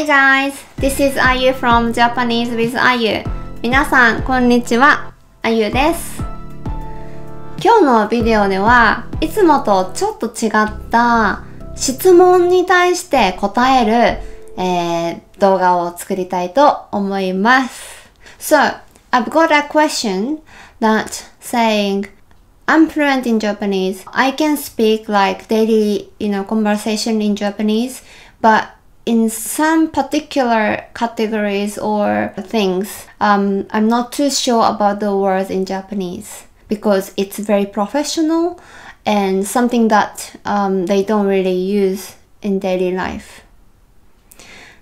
Hi guys! This is Ayu from Japanese with Ayu 皆さん、こんにちは。Ayu です。今日のビデオではいつもとちょっと違った質問に対して答える、えー、動画を作りたいと思います。So, I've got a question that saying I'm fluent in Japanese. I can speak like daily, you know, conversation in Japanese, but in some particular categories or things. Um, I'm not too sure about the words in Japanese because it's very professional and something that um, they don't really use in daily life.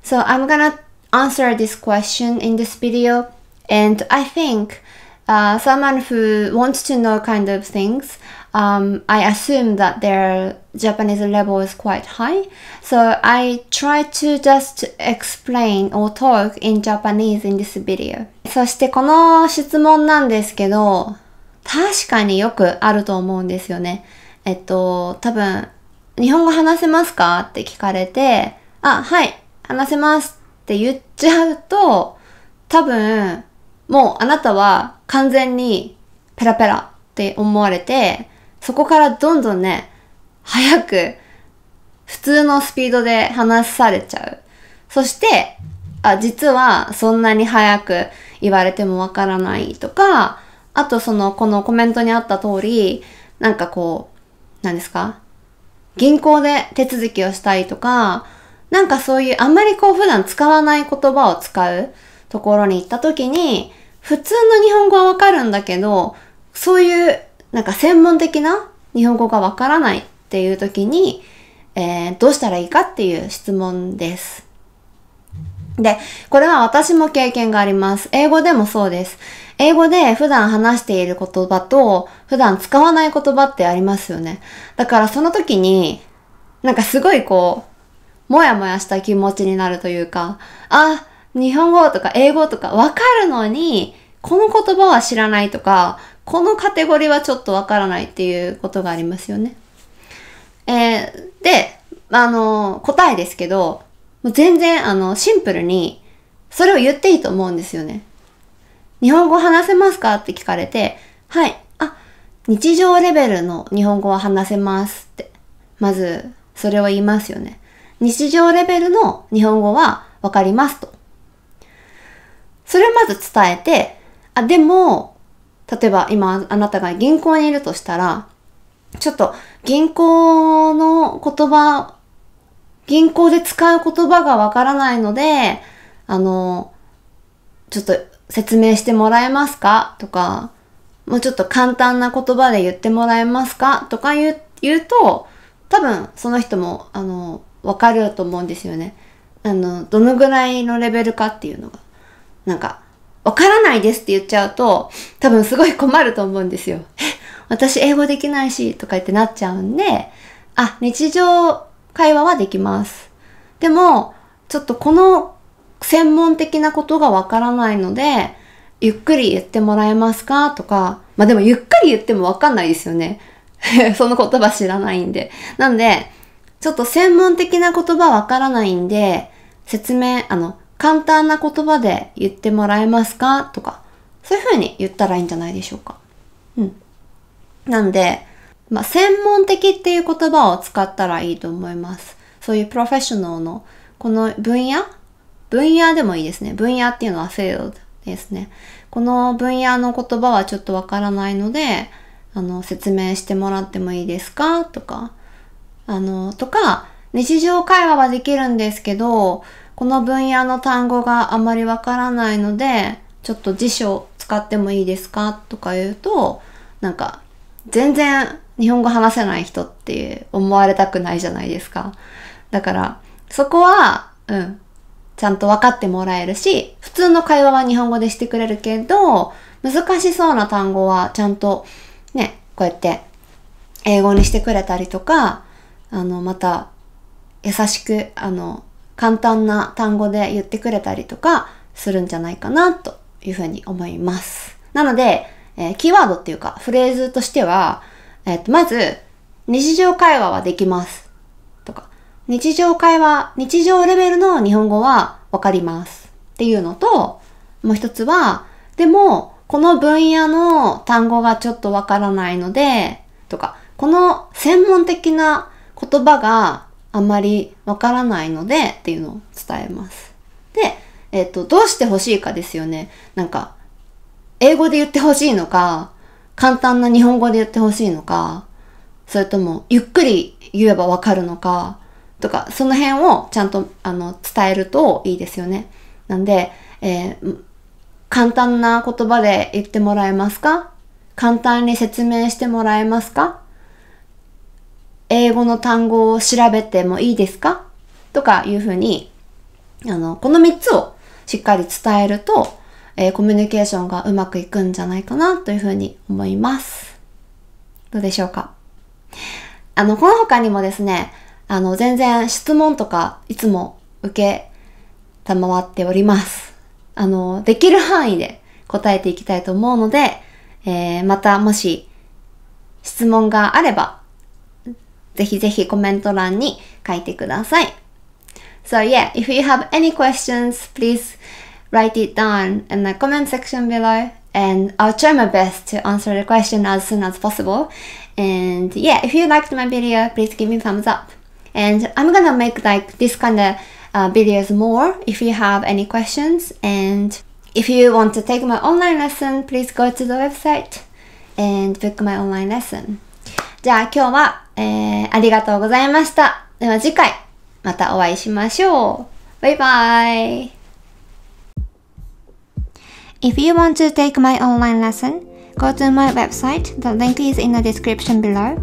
So I'm gonna answer this question in this video and I think uh, someone who wants to know kind of things um, I assume that their Japanese level is quite high. So I try to just explain or talk in Japanese in this video. そしてこの質問なんですけど、確かによくあると思うんですよね。えっと、多分、日本語話せますかって聞かれて、あ、はい、話せますって言っちゃうと、多分、もうあなたは完全にペラペラって思われて、そこからどんどんね、早く、普通のスピードで話されちゃう。そして、あ、実はそんなに早く言われてもわからないとか、あとその、このコメントにあった通り、なんかこう、何ですか銀行で手続きをしたいとか、なんかそういうあんまりこう普段使わない言葉を使うところに行った時に、普通の日本語はわかるんだけど、そういうなんか専門的な日本語がわからないっていう時に、えー、どうしたらいいかっていう質問です。で、これは私も経験があります。英語でもそうです。英語で普段話している言葉と普段使わない言葉ってありますよね。だからその時になんかすごいこう、もやもやした気持ちになるというか、あ、日本語とか英語とかわかるのにこの言葉は知らないとか、このカテゴリーはちょっとわからないっていうことがありますよね。えー、で、あの、答えですけど、もう全然、あの、シンプルに、それを言っていいと思うんですよね。日本語話せますかって聞かれて、はい、あ、日常レベルの日本語は話せますって、まず、それを言いますよね。日常レベルの日本語はわかりますと。それをまず伝えて、あ、でも、例えば今あなたが銀行にいるとしたら、ちょっと銀行の言葉、銀行で使う言葉がわからないので、あの、ちょっと説明してもらえますかとか、もうちょっと簡単な言葉で言ってもらえますかとか言う言うと、多分その人も、あの、わかると思うんですよね。あの、どのぐらいのレベルかっていうのが。なんか、わからないですって言っちゃうと、多分すごい困ると思うんですよ。私英語できないし、とか言ってなっちゃうんで、あ、日常会話はできます。でも、ちょっとこの専門的なことがわからないので、ゆっくり言ってもらえますかとか、まあでもゆっくり言ってもわかんないですよね。その言葉知らないんで。なんで、ちょっと専門的な言葉わからないんで、説明、あの、簡単な言葉で言ってもらえますかとか、そういうふうに言ったらいいんじゃないでしょうか。うん。なんで、まあ、専門的っていう言葉を使ったらいいと思います。そういうプロフェッショナルの、この分野分野でもいいですね。分野っていうのは field ですね。この分野の言葉はちょっとわからないので、あの、説明してもらってもいいですかとか、あの、とか、日常会話はできるんですけど、この分野の単語があまりわからないので、ちょっと辞書使ってもいいですかとか言うと、なんか、全然日本語話せない人って思われたくないじゃないですか。だから、そこは、うん、ちゃんと分かってもらえるし、普通の会話は日本語でしてくれるけど、難しそうな単語はちゃんと、ね、こうやって英語にしてくれたりとか、あの、また、優しく、あの、簡単な単語で言ってくれたりとかするんじゃないかなというふうに思います。なので、えー、キーワードっていうかフレーズとしては、えっ、ー、と、まず、日常会話はできます。とか、日常会話、日常レベルの日本語はわかります。っていうのと、もう一つは、でも、この分野の単語がちょっとわからないので、とか、この専門的な言葉があんまりわからないのでっていうのを伝えます。で、えっ、ー、と、どうして欲しいかですよね。なんか、英語で言って欲しいのか、簡単な日本語で言って欲しいのか、それともゆっくり言えばわかるのか、とか、その辺をちゃんとあの伝えるといいですよね。なんで、えー、簡単な言葉で言ってもらえますか簡単に説明してもらえますか英語の単語を調べてもいいですかとかいうふうに、あの、この3つをしっかり伝えると、えー、コミュニケーションがうまくいくんじゃないかなというふうに思います。どうでしょうかあの、この他にもですね、あの、全然質問とかいつも受けたまっております。あの、できる範囲で答えていきたいと思うので、えー、またもし質問があればぜひぜひコメント欄に書いてください。So yeah, if you have any questions, please write it down in the comment section below and I'll try my best to answer the question as soon as possible. And yeah, if you liked my video, please give me thumbs up. And I'm gonna make like this kind of uh, videos more if you have any questions. And if you want to take my online lesson, please go to the website and book my online lesson. じゃあ今日はえー、ありがとうございました。では次回、またお会いしましょう。バイバイ。If you want to take my online lesson, go to my website. The link is in the description below.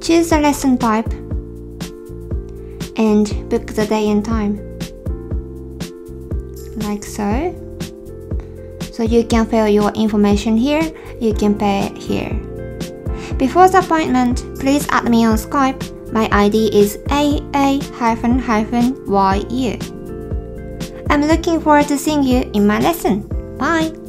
Choose the lesson type and book the day and time. Like so. So you can fill your information here, you can pay here. Before the appointment, please add me on Skype. My ID is aa-yu. I'm looking forward to seeing you in my lesson. Bye!